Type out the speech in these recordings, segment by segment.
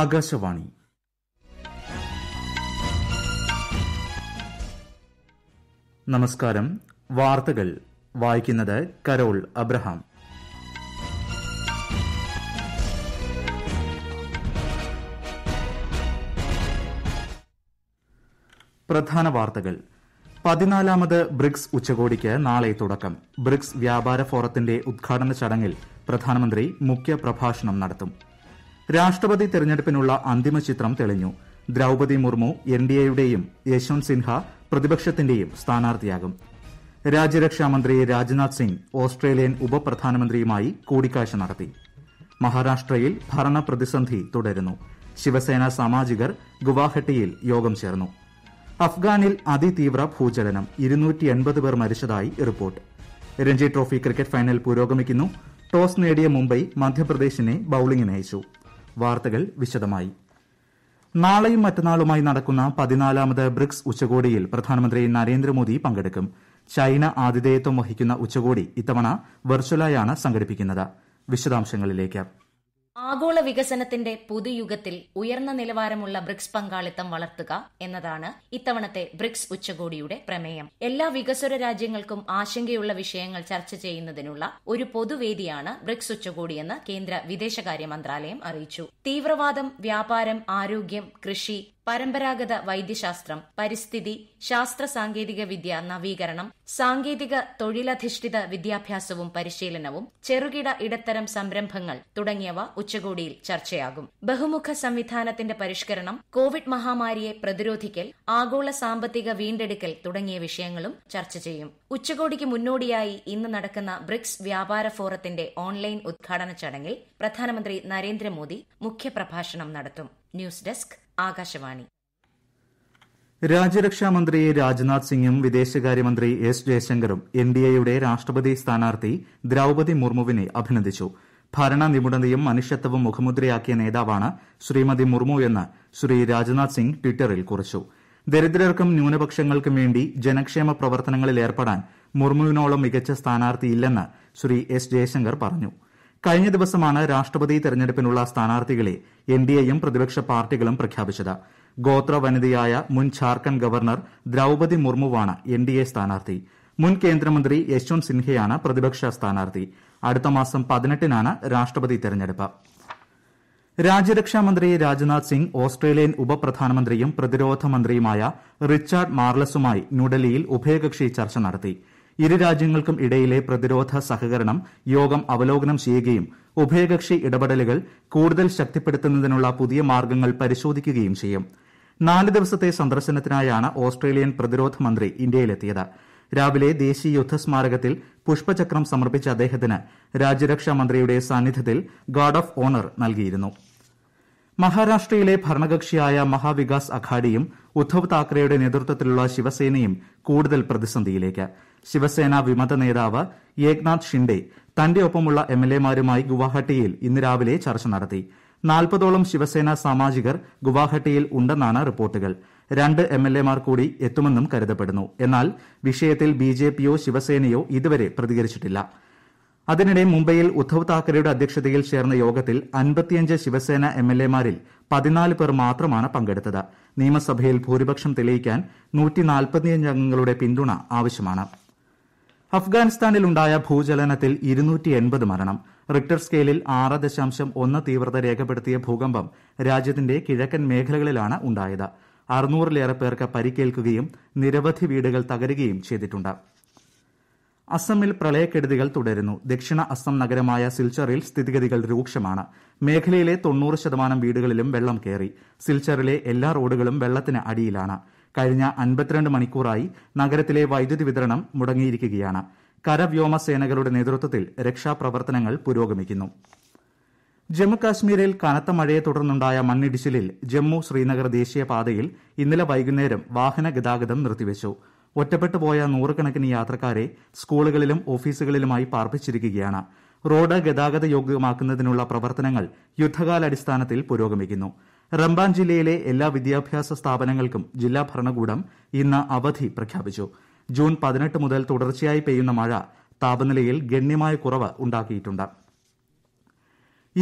ആകാശവാണി നമസ്കാരം വാർത്തകൾ വായിക്കുന്നത് കരോൾ അബ്രഹാം പ്രധാന വാർത്തകൾ പതിനാലാമത് ബ്രിക്സ് ഉച്ചകോടിക്ക് നാളെ തുടക്കം ബ്രിക്സ് വ്യാപാര ഫോറത്തിന്റെ ഉദ്ഘാടന ചടങ്ങിൽ പ്രധാനമന്ത്രി മുഖ്യ പ്രഭാഷണം നടത്തും രാഷ്ട്രപതി തെരഞ്ഞെടുപ്പിനുള്ള അന്തിമ ചിത്രം തെളിഞ്ഞു ദ്രൌപതി മുർമു എൻഡിഎയുടെയും യശ്വന്ത് സിൻഹ പ്രതിപക്ഷത്തിന്റെയും സ്ഥാനാർത്ഥിയാകും രാജ്യരക്ഷാമന്ത്രി രാജ്നാഥ് സിംഗ് ഓസ്ട്രേലിയൻ ഉപപ്രധാനമന്ത്രിയുമായി കൂടിക്കാഴ്ച നടത്തി മഹാരാഷ്ട്രയിൽ ഭരണപ്രതിസന്ധി തുടരുന്നു ശിവസേന സാമാജികർ ഗുവാഹട്ടിയിൽ യോഗം ചേർന്നു അഫ്ഗാനിൽ അതിതീവ്ര ഭൂചലനം പേർ മരിച്ചതായി report Ranji trophy cricket final പുരോഗമിക്കുന്നു ടോസ് നേടിയ മുംബൈ മധ്യപ്രദേശിനെ ബൌളിംഗിനയച്ചു വാർത്തകൾ വിശദമായി നാളെയും മറ്റന്നാളുമായി നടക്കുന്ന പതിനാലാമത് ബ്രിക്സ് ഉച്ചകോടിയിൽ പ്രധാനമന്ത്രി നരേന്ദ്രമോദി പങ്കെടുക്കും ചൈന ആതിഥേയത്വം വഹിക്കുന്ന ഉച്ചകോടി ഇത്തവണ വെർച്വലായാണ് സംഘടിപ്പിക്കുന്നത് വിശദാംശങ്ങളിലേക്ക് ആഗോള വികസനത്തിന്റെ പുതുയുഗത്തിൽ ഉയർന്ന നിലവാരമുള്ള ബ്രിക്സ് പങ്കാളിത്തം വളർത്തുക എന്നതാണ് ഇത്തവണത്തെ ബ്രിക്സ് ഉച്ചകോടിയുടെ പ്രമേയം എല്ലാ വികസ്വര രാജ്യങ്ങൾക്കും ആശങ്കയുള്ള വിഷയങ്ങൾ ചർച്ച ചെയ്യുന്നതിനുള്ള ഒരു പൊതുവേദിയാണ് ബ്രിക്സ് ഉച്ചകോടിയെന്ന് കേന്ദ്ര വിദേശകാര്യ മന്ത്രാലയം അറിയിച്ചു തീവ്രവാദം വ്യാപാരം ആരോഗ്യം കൃഷി പരമ്പരാഗത വൈദ്യശാസ്ത്രം പരിസ്ഥിതി ശാസ്ത്ര സാങ്കേതിക വിദ്യ നവീകരണം സാങ്കേതിക തൊഴിലധിഷ്ഠിത വിദ്യാഭ്യാസവും പരിശീലനവും ചെറുകിട ഇടത്തരം സംരംഭങ്ങൾ തുടങ്ങിയവ ഉച്ചകോടിയിൽ ചർച്ചയാകും ബഹുമുഖ സംവിധാനത്തിന്റെ പരിഷ്കരണം കോവിഡ് മഹാമാരിയെ പ്രതിരോധിക്കൽ ആഗോള സാമ്പത്തിക വീണ്ടെടുക്കൽ തുടങ്ങിയ വിഷയങ്ങളും ചർച്ച ചെയ്യും ഉച്ചകോടിക്ക് മുന്നോടിയായി ഇന്ന് നടക്കുന്ന ബ്രിക്സ് വ്യാപാര ഫോറത്തിന്റെ ഓൺലൈൻ ഉദ്ഘാടന ചടങ്ങിൽ പ്രധാനമന്ത്രി നരേന്ദ്രമോദി മുഖ്യപ്രഭാഷണം നടത്തും ന്യൂസ് ഡെസ്ക് ആകാശവാണി രാജ്യരക്ഷാ മന്ത്രി രാജ്നാഥ് സിംഗും വിദേശകാര്യമന്ത്രി എസ് ജയശങ്കറും എൻഡിഎയുടെ രാഷ്ട്രപതി സ്ഥാനാർത്ഥി ദ്രൌപതി മുർമുവിനെ അഭിനന്ദിച്ചു ഭരണ നിപുണതയും മനുഷ്യത്വവും മുഖമുദ്രയാക്കിയ നേതാവാണ് ശ്രീമതി മുർമു എന്ന് ശ്രീ രാജ്നാഥ് സിംഗ് ട്വിറ്ററിൽ കുറിച്ചു ദരിദ്രർക്കും ന്യൂനപക്ഷങ്ങൾക്കും വേണ്ടി ജനക്ഷേമ പ്രവർത്തനങ്ങളിൽ ഏർപ്പെടാൻ മുർമുവിനോളം മികച്ച സ്ഥാനാർത്ഥിയില്ലെന്ന് ശ്രീ എസ് ജയശങ്കർ പറഞ്ഞു കഴിഞ്ഞ ദിവസമാണ് രാഷ്ട്രപതി തെരഞ്ഞെടുപ്പിനുള്ള സ്ഥാനാർത്ഥികളെ എൻഡിഎയും പ്രതിപക്ഷ പാർട്ടികളും പ്രഖ്യാപിച്ചത് ഗോത്ര വനിതയായ മുൻ ഝാർഖണ്ഡ് ഗവർണർ ദ്രൌപതി മുർമുവാണ് എൻഡിഎ സ്ഥാനാർത്ഥി മുൻ കേന്ദ്രമന്ത്രി യശ്വന്ത് സിൻഹയാണ് പ്രതിപക്ഷ സ്ഥാനാർത്ഥി അടുത്ത മാസം പതിനെട്ടിനാണ് രാഷ്ട്രപതി തെരഞ്ഞെടുപ്പ് രാജ്യരക്ഷാമന്ത്രി രാജ്നാഥ് സിംഗ് ഓസ്ട്രേലിയൻ ഉപപ്രധാനമന്ത്രിയും പ്രതിരോധ മന്ത്രിയുമായ റിച്ചാർഡ് മാർലസുമായി ന്യൂഡൽഹിയിൽ ഉഭയകക്ഷി ചർച്ച നടത്തി ഇരു രാജ്യങ്ങൾക്കും ഇടയിലെ പ്രതിരോധ സഹകരണം യോഗം അവലോകനം ചെയ്യുകയും ഉഭയകക്ഷി ഇടപെടലുകൾ കൂടുതൽ ശക്തിപ്പെടുത്തുന്നതിനുള്ള പുതിയ മാർഗ്ഗങ്ങൾ പരിശോധിക്കുകയും ചെയ്യും നാല് ദിവസത്തെ സന്ദർശനത്തിനായാണ് ഓസ്ട്രേലിയൻ പ്രതിരോധ മന്ത്രി ഇന്ത്യയിലെത്തിയത് രാവിലെ ദേശീയ യുദ്ധസ്മാരകത്തിൽ പുഷ്പചക്രം സമർപ്പിച്ച അദ്ദേഹത്തിന് രാജ്യരക്ഷാ മന്ത്രിയുടെ സാന്നിധ്യത്തിൽ ഗാർഡ് ഓഫ് ഓണർ നൽകിയിരുന്നു മഹാരാഷ്ട്രയിലെ ഭരണകക്ഷിയായ മഹാവികാസ് അഘാഡിയും ഉദ്ധവ് താക്കറെയുടെ നേതൃത്വത്തിലുള്ള ശിവസേനയും കൂടുതൽ പ്രതിസന്ധിയിലേക്ക് ശിവസേന വിമത നേതാവ് ഏക്നാഥ് ഷിൻഡെ തന്റെ ഒപ്പമുള്ള എംഎൽഎമാരുമായി ഗുവാഹട്ടിയിൽ ഇന്ന് രാവിലെ ചർച്ച നടത്തി നാൽപ്പതോളം ശിവസേന സാമാജികർ ഗുവാഹട്ടിയിൽ ഉണ്ടെന്നാണ് റിപ്പോർട്ടുകൾ രണ്ട് എംഎൽഎമാർ കൂടി എത്തുമെന്നും കരുതപ്പെടുന്നു എന്നാൽ വിഷയത്തിൽ ബിജെപിയോ ശിവസേനയോ ഇതുവരെ പ്രതികരിച്ചിട്ടില്ല അതിനിടെ മുംബൈയിൽ ഉദ്ധവ് താക്കറെയുടെ അധ്യക്ഷതയിൽ ചേർന്ന യോഗത്തിൽ അൻപത്തിയഞ്ച് ശിവസേന എംഎൽഎമാരിൽ പതിനാല് പേർ മാത്രമാണ് പങ്കെടുത്തത് നിയമസഭയിൽ ഭൂരിപക്ഷം തെളിയിക്കാൻ നൂറ്റി നാൽപ്പത്തിയഞ്ച് അംഗങ്ങളുടെ പിന്തുണ ആവശ്യമാണ് അഫ്ഗാനിസ്ഥാനിലുണ്ടായ ഭൂചലനത്തിൽ മരണം റിക്ടർ സ്കെയിലിൽ ആറ് ദശാംശം ഒന്ന് തീവ്രത രേഖപ്പെടുത്തിയ ഭൂകമ്പം രാജ്യത്തിന്റെ കിഴക്കൻ മേഖലകളിലാണ് ഉണ്ടായത് അറുനൂറിലേറെ പേർക്ക് പരിക്കേൽക്കുകയും നിരവധി വീടുകൾ തകരുകയും ചെയ്തിട്ടുണ്ട് അസമിൽ പ്രളയക്കെടുതികൾ തുടരുന്നു ദക്ഷിണ അസം നഗരമായ സിൽച്ചറിൽ സ്ഥിതിഗതികൾ രൂക്ഷമാണ് മേഖലയിലെ തൊണ്ണൂറ് ശതമാനം വീടുകളിലും വെള്ളം കയറി സിൽച്ചറിലെ എല്ലാ റോഡുകളും വെള്ളത്തിന് അടിയിലാണ് കഴിഞ്ഞ അൻപത്തിരണ്ട് മണിക്കൂറായി നഗരത്തിലെ വൈദ്യുതി വിതരണം മുടങ്ങിയിരിക്കുകയാണ് കരവ്യോമ സേനകളുടെ നേതൃത്വത്തിൽ രക്ഷാപ്രവർത്തനങ്ങൾ പുരോഗമിക്കുന്നു ജമ്മുകാശ്മീരിൽ കനത്ത മഴയെ തുടർന്നുണ്ടായ മണ്ണിടിച്ചിലിൽ ജമ്മു ശ്രീനഗർ ദേശീയപാതയിൽ ഇന്നലെ വൈകുന്നേരം വാഹനഗതാഗതം നിർത്തിവച്ചു ഒറ്റപ്പെട്ടുപോയ നൂറുകണക്കിന് യാത്രക്കാരെ സ്കൂളുകളിലും ഓഫീസുകളിലുമായി പാർപ്പിച്ചിരിക്കുകയാണ് റോഡ് ഗതാഗത യോഗ്യമാക്കുന്നതിനുള്ള പ്രവർത്തനങ്ങൾ യുദ്ധകാലാടിസ്ഥാനത്തിൽ പുരോഗമിക്കുന്നു റംബാൻ ജില്ലയിലെ എല്ലാ വിദ്യാഭ്യാസ സ്ഥാപനങ്ങൾക്കും ജില്ലാ ഭരണകൂടം ഇന്ന് അവധി പ്രഖ്യാപിച്ചു ജൂൺ മുതൽ തുടർച്ചയായി പെയ്യുന്ന മഴ താപനിലയിൽ ഗണ്യമായ കുറവ് ഉണ്ടാക്കിയിട്ടുണ്ട്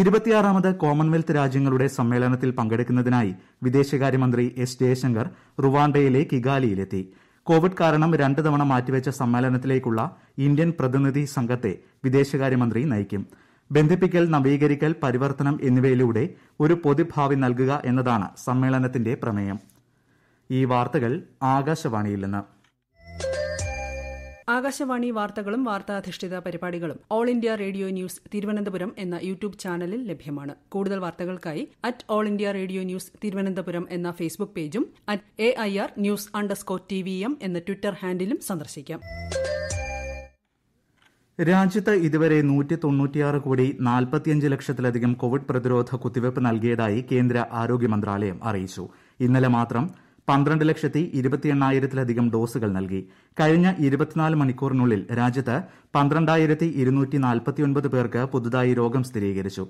ഇരുപത്തിയാറാമത് കോമൺവെൽത്ത് രാജ്യങ്ങളുടെ സമ്മേളനത്തിൽ പങ്കെടുക്കുന്നതിനായി വിദേശകാര്യമന്ത്രി എസ് ജയശങ്കർ റുവാണ്ടയിലെ കിഗാലിയിലെത്തി കോവിഡ് കാരണം രണ്ടു തവണ മാറ്റിവെച്ച സമ്മേളനത്തിലേക്കുള്ള ഇന്ത്യൻ പ്രതിനിധി സംഘത്തെ വിദേശകാര്യമന്ത്രി നയിക്കും ബന്ധിപ്പിക്കൽ നവീകരിക്കൽ പരിവർത്തനം എന്നിവയിലൂടെ ഒരു പൊതുഭാവി നൽകുക എന്നതാണ് സമ്മേളനത്തിന്റെ പ്രമേയം ഈ വാർത്തകൾ ആകാശവാണി വാർത്തകളും വാർത്താധിഷ്ഠിത പരിപാടികളും All India Radio news Thiruvananthapuram എന്ന യൂട്യൂബ് ചാനലിൽ ലഭ്യമാണ് കൂടുതൽ വാർത്തകൾക്കായി at All India Radio news Thiruvananthapuram എന്ന ഫേസ്ബുക്ക് പേജും at A I R news underscore T V M എന്ന ട്വിറ്റർ ഹാൻഡിലും സന്ദർശിക്കാം രാജ്യത്ത് ഇതുവരെ കോടി ലക്ഷത്തിലധികം കോവിഡ് പ്രതിരോധ കുത്തിവയ്പ്പ് നൽകിയതായി കേന്ദ്ര ആരോഗ്യ മന്ത്രാലയം അറിയിച്ചു ഇന്നലെ മാത്രം എണ്ണായിരത്തിലധികം ഡോസുകൾ നൽകി കഴിഞ്ഞ മണിക്കൂറിനുള്ളിൽ രാജ്യത്ത് പേർക്ക് പുതുതായി രോഗം സ്ഥിരീകരിച്ചു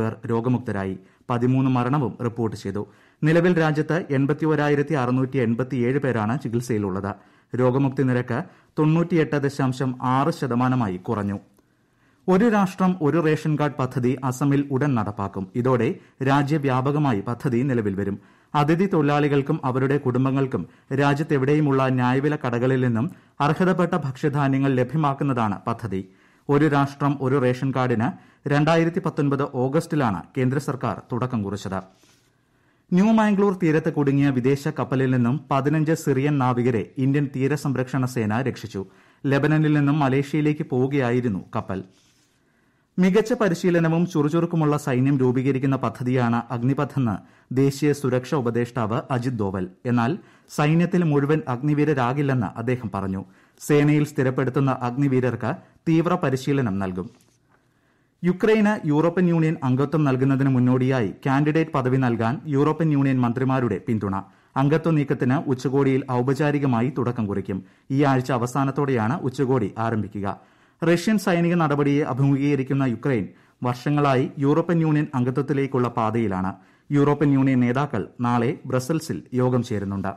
പേർ രോഗമുക്തരായി മരണവും റിപ്പോർട്ട് ചെയ്തു നിലവിൽ രാജ്യത്ത് പേരാണ് ചികിത്സയിലുള്ളത് രോഗമുക്തി നിരക്ക് തൊണ്ണൂറ്റിയെട്ട് ദശാംശം ആറ് ശതമാനമായി കുറഞ്ഞു ഒരു രാഷ്ട്രം ഒരു റേഷൻ കാർഡ് പദ്ധതി അസമിൽ ഉടൻ നടപ്പാക്കും ഇതോടെ രാജ്യവ്യാപകമായി പദ്ധതി നിലവിൽ വരും അതിഥി തൊഴിലാളികൾക്കും അവരുടെ കുടുംബങ്ങൾക്കും രാജ്യത്തെവിടെയുമുള്ള ന്യായവില കടകളിൽ നിന്നും അർഹതപ്പെട്ട ഭക്ഷ്യധാന്യങ്ങൾ ലഭ്യമാക്കുന്നതാണ് പദ്ധതി ഒരു രാഷ്ട്രം ഒരു റേഷൻ കാർഡിന് ഓഗസ്റ്റിലാണ് കേന്ദ്ര സർക്കാർ തുടക്കം കുറിച്ചത് ന്യൂ മാംഗ്ലൂർ തീരത്ത് കുടുങ്ങിയ വിദേശ കപ്പലിൽ നിന്നും പതിനഞ്ച് സിറിയൻ നാവികരെ ഇന്ത്യൻ തീരസംരക്ഷണ സേന രക്ഷിച്ചു ലെബനനിൽ നിന്നും മലേഷ്യയിലേക്ക് പോവുകയായിരുന്നു കപ്പൽ മികച്ച പരിശീലനവും ചുറുചുറുക്കുമുള്ള സൈന്യം രൂപീകരിക്കുന്ന പദ്ധതിയാണ് അഗ്നിപഥെന്ന് ദേശീയ സുരക്ഷാ ഉപദേഷ്ടാവ് അജിത് ദോവൽ എന്നാൽ സൈന്യത്തിൽ മുഴുവൻ അഗ്നിവീരരാകില്ലെന്ന് അദ്ദേഹം പറഞ്ഞു സേനയിൽ സ്ഥിരപ്പെടുത്തുന്ന അഗ്നിവീരർക്ക് തീവ്ര പരിശീലനം നൽകും യുക്രൈന് യൂറോപ്യൻ യൂണിയൻ അംഗത്വം നൽകുന്നതിന് മുന്നോടിയായി കാൻഡിഡേറ്റ് പദവി നൽകാൻ യൂറോപ്യൻ യൂണിയൻ മന്ത്രിമാരുടെ പിന്തുണ അംഗത്വ നീക്കത്തിന് ഉച്ചകോടിയിൽ ഔപചാരികമായി തുടക്കം കുറിക്കും ഈ ആഴ്ച അവസാനത്തോടെയാണ് ഉച്ചകോടി ആരംഭിക്കുക റഷ്യൻ സൈനിക നടപടിയെ അഭിമുഖീകരിക്കുന്ന യുക്രൈൻ വർഷങ്ങളായി യൂറോപ്യൻ യൂണിയൻ അംഗത്വത്തിലേക്കുള്ള പാതയിലാണ് യൂറോപ്യൻ യൂണിയൻ നേതാക്കൾ നാളെ ബ്രസൽസിൽ യോഗം ചേരുന്നുണ്ട്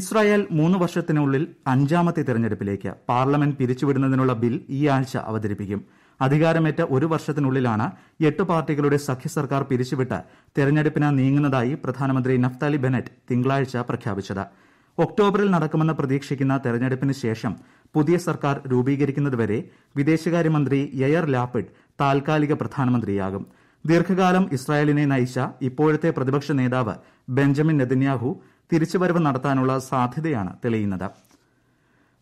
ഇസ്രായേൽ മൂന്ന് വർഷത്തിനുള്ളിൽ അഞ്ചാമത്തെ തെരഞ്ഞെടുപ്പിലേക്ക് പാർലമെന്റ് പിരിച്ചുവിടുന്നതിനുള്ള ബിൽ ഈ ആഴ്ച അവതരിപ്പിക്കും അധികാരമേറ്റ ഒരു വർഷത്തിനുള്ളിലാണ് എട്ട് പാർട്ടികളുടെ സഖ്യ സർക്കാർ പിരിച്ചുവിട്ട് തെരഞ്ഞെടുപ്പിന് നീങ്ങുന്നതായി പ്രധാനമന്ത്രി നഫ്താലി ബെനറ്റ് തിങ്കളാഴ്ച പ്രഖ്യാപിച്ചത് ഒക്ടോബറിൽ നടക്കുമെന്ന് പ്രതീക്ഷിക്കുന്ന തെരഞ്ഞെടുപ്പിന് ശേഷം പുതിയ സർക്കാർ രൂപീകരിക്കുന്നതുവരെ വിദേശകാര്യമന്ത്രി എയർ ലാപിഡ് താൽക്കാലിക പ്രധാനമന്ത്രിയാകും ദീർഘകാലം ഇസ്രായേലിനെ നയിച്ച ഇപ്പോഴത്തെ പ്രതിപക്ഷ നേതാവ് ബെഞ്ചമിൻ നെതന്യാഹു തിരിച്ചുവരവ് നടത്താനുള്ള സാധ്യതയാണ് തെളിയുന്നത്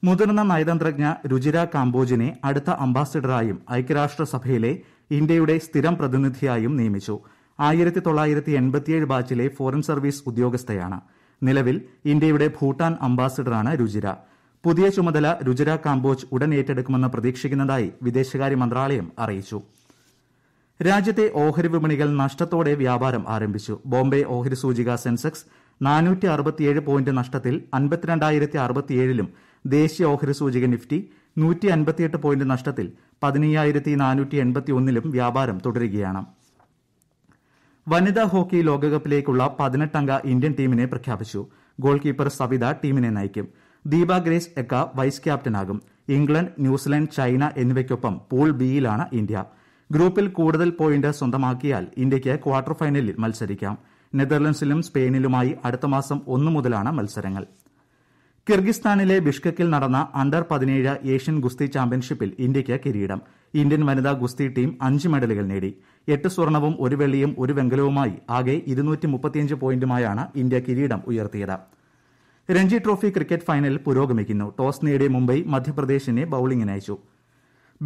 മുതിർന്ന നയതന്ത്രജ്ഞ രുചിര കാംബോജിനെ അടുത്ത അംബാസിഡറായും ഐക്യരാഷ്ട്രസഭയിലെ ഇന്ത്യയുടെ സ്ഥിരം പ്രതിനിധിയായും നിയമിച്ചു ബാച്ചിലെ ഫോറിൻ സർവീസ് ഉദ്യോഗസ്ഥയാണ് നിലവിൽ ഇന്ത്യയുടെ ഭൂട്ടാൻ അംബാസിഡറാണ് രുചിര പുതിയ ചുമതല രുചിര കാംബോജ് ഉടൻ ഏറ്റെടുക്കുമെന്ന് പ്രതീക്ഷിക്കുന്നതായി വിദേശകാര്യ മന്ത്രാലയം അറിയിച്ചു രാജ്യത്തെ ഓഹരി വിപണികൾ നഷ്ടത്തോടെ വ്യാപാരം ആരംഭിച്ചു ബോംബെ ഓഹരി സൂചിക സെൻസെക്സ് നാനൂറ്റി അറുപത്തിയേഴ് പോയിന്റ് നഷ്ടത്തിൽ അൻപത്തിരണ്ടായിരത്തി അറുപത്തിയേഴിലും ദേശീയ ഓഹരി സൂചിക നിഫ്റ്റി പോയിന്റ് നഷ്ടത്തിൽ വ്യാപാരം തുടരുകയാണ് വനിതാ ഹോക്കി ലോകകപ്പിലേക്കുള്ള പതിനെട്ടംഗ ഇന്ത്യൻ ടീമിനെ പ്രഖ്യാപിച്ചു ഗോൾ കീപ്പർ സവിത ടീമിനെ നയിക്കും ദീപ ഗ്രേസ് എക്ക വൈസ് ക്യാപ്റ്റനാകും ഇംഗ്ലണ്ട് ന്യൂസിലൻഡ് ചൈന എന്നിവയ്ക്കൊപ്പം പൂൾ ബിയിലാണ് ഇന്ത്യ ഗ്രൂപ്പിൽ കൂടുതൽ പോയിന്റ് സ്വന്തമാക്കിയാൽ ഇന്ത്യയ്ക്ക് ക്വാർട്ടർ ഫൈനലിൽ മത്സരിക്കാം നെതർലൻഡ്സിലും സ്പെയിനിലുമായി അടുത്ത മാസം ഒന്നു മുതലാണ് മത്സരങ്ങൾ കിർഗിസ്ഥാനിലെ ബിഷ്കെക്കിൽ നടന്ന അണ്ടർ പതിനേഴ് ഏഷ്യൻ ഗുസ്തി ചാമ്പ്യൻഷിപ്പിൽ ഇന്ത്യയ്ക്ക് കിരീടം ഇന്ത്യൻ വനിതാ ഗുസ്തി ടീം അഞ്ച് മെഡലുകൾ നേടി എട്ട് സ്വർണവും ഒരു വെള്ളിയും ഒരു വെങ്കലവുമായി ആകെ പോയിന്റുമായാണ് ഇന്ത്യ കിരീടം ഉയർത്തിയത് രഞ്ജി ട്രോഫി ക്രിക്കറ്റ് ഫൈനലിൽ പുരോഗമിക്കുന്നു ടോസ് നേടിയ മുംബൈ മധ്യപ്രദേശിനെ ബൌളിംഗിനയച്ചു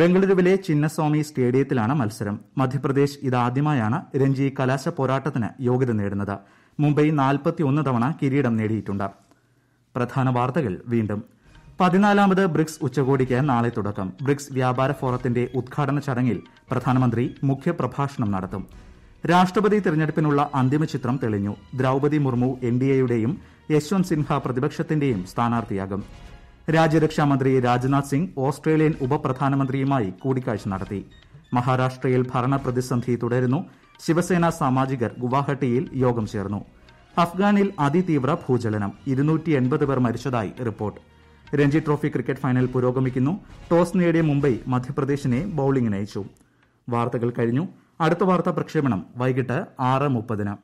ബംഗളൂരുവിലെ ചിന്നസ്വാമി സ്റ്റേഡിയത്തിലാണ് മത്സരം മധ്യപ്രദേശ് ഇതാദ്യമായാണ് രഞ്ജി കലാശ പോരാട്ടത്തിന് യോഗ്യത നേടുന്നത് മുംബൈ നാൽപ്പത്തിയൊന്ന് തവണ കിരീടം നേടിയിട്ടുണ്ട് പ്രധാന വാർത്തകൾ വീണ്ടും പതിനാലാമത് ബ്രിക്സ് ഉച്ചകോടിക്ക് നാളെ തുടക്കം ബ്രിക്സ് വ്യാപാര ഫോറത്തിന്റെ ഉദ്ഘാടന ചടങ്ങിൽ പ്രധാനമന്ത്രി മുഖ്യപ്രഭാഷണം നടത്തും രാഷ്ട്രപതി തെരഞ്ഞെടുപ്പിനുള്ള അന്തിമ ചിത്രം തെളിഞ്ഞു ദ്രൌപതി മുർമു എൻഡിഎയുടെയും യശ്വന്ത് സിൻഹ പ്രതിപക്ഷത്തിന്റെയും സ്ഥാനാർത്ഥിയാകും രാജ്യരക്ഷാ മന്ത്രി രാജ്നാഥ് സിംഗ് ഓസ്ട്രേലിയൻ ഉപപ്രധാനമന്ത്രിയുമായി കൂടിക്കാഴ്ച നടത്തി മഹാരാഷ്ട്രയിൽ ഭരണപ്രതിസന്ധി തുടരുന്നു ശിവസേന സാമാജികർ ഗുവാഹട്ടിയിൽ യോഗം ചേർന്നു അഫ്ഗാനിൽ അതിതീവ്ര ഭൂചലനം പേർ മരിച്ചതായി report Ranji trophy cricket final പുരോഗമിക്കുന്നു ടോസ് നേടിയ മുംബൈ മധ്യപ്രദേശിനെ ബൌളിംഗിനയച്ചു വാർത്തകൾ കഴിഞ്ഞു അടുത്ത വാർത്താ പ്രക്ഷേപണം വൈകിട്ട് ആറ് മുപ്പതിന്